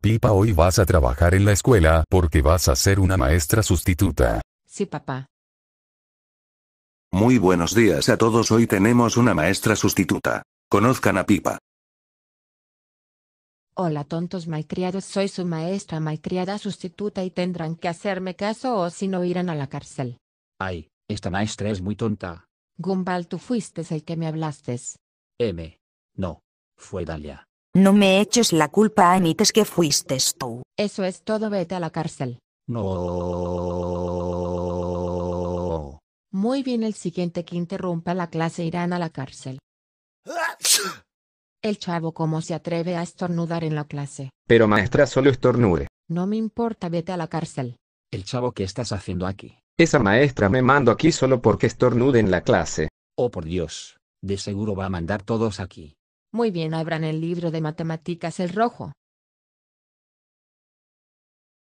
Pipa, hoy vas a trabajar en la escuela porque vas a ser una maestra sustituta. Sí, papá. Muy buenos días a todos, hoy tenemos una maestra sustituta. Conozcan a Pipa. Hola tontos malcriados, soy su maestra malcriada sustituta y tendrán que hacerme caso o si no irán a la cárcel. Ay, esta maestra es muy tonta. Gumbal, tú fuiste el que me hablaste. M. No. Fue Dalia. No me eches la culpa a es que fuiste tú. Eso es todo, vete a la cárcel. No. Muy bien, el siguiente que interrumpa la clase irán a la cárcel. El chavo cómo se atreve a estornudar en la clase. Pero maestra, solo estornude. No me importa, vete a la cárcel. El chavo, ¿qué estás haciendo aquí? Esa maestra me mando aquí solo porque estornude en la clase. Oh por Dios, de seguro va a mandar todos aquí. Muy bien, abran el libro de matemáticas el rojo.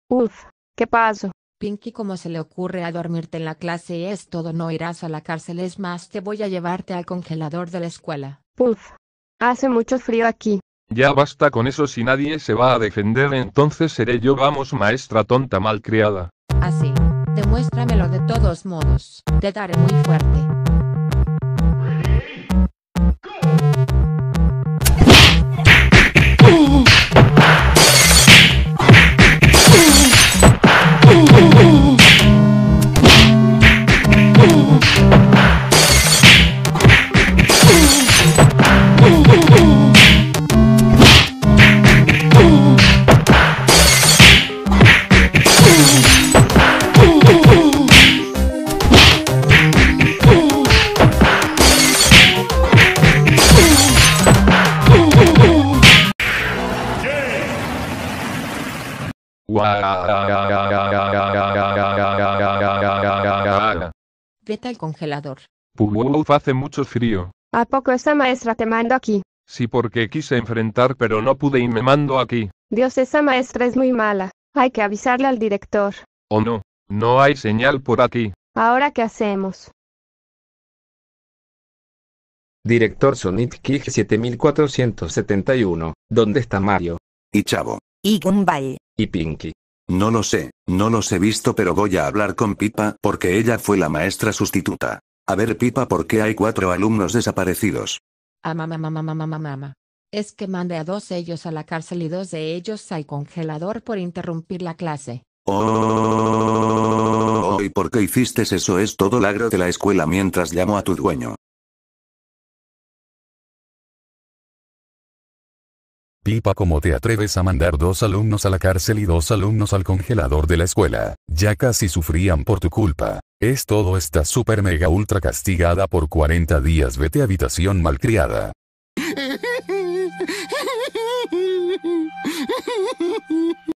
Uf, qué paso. Pinky, ¿cómo se le ocurre a dormirte en la clase? Es todo, no irás a la cárcel, es más, te voy a llevarte al congelador de la escuela. Uf, hace mucho frío aquí. Ya basta con eso, si nadie se va a defender, entonces seré yo, vamos, maestra tonta malcriada. Así, demuéstramelo de todos modos, te daré muy fuerte. Vete al congelador. Puwouf hace mucho frío. ¿A poco esa maestra te manda aquí? Sí, porque quise enfrentar, pero no pude y me mando aquí. Dios, esa maestra es muy mala. Hay que avisarle al director. ¿O oh, no? No hay señal por aquí. Ahora, ¿qué hacemos? Director Sonit Kick 7471. ¿Dónde está Mario? Y Chavo. Y Gumball. ¿Y Pinky? No lo sé, no los he visto pero voy a hablar con Pipa porque ella fue la maestra sustituta. A ver Pipa ¿por qué hay cuatro alumnos desaparecidos? Ah, a mamá, mamá, mamá, mamá. Es que mandé a dos ellos a la cárcel y dos de ellos al congelador por interrumpir la clase. Oh, ¿y por qué hiciste eso? Es todo lagro de la escuela mientras llamo a tu dueño. Pipa, ¿cómo te atreves a mandar dos alumnos a la cárcel y dos alumnos al congelador de la escuela? Ya casi sufrían por tu culpa. Es todo esta super mega ultra castigada por 40 días. Vete habitación malcriada.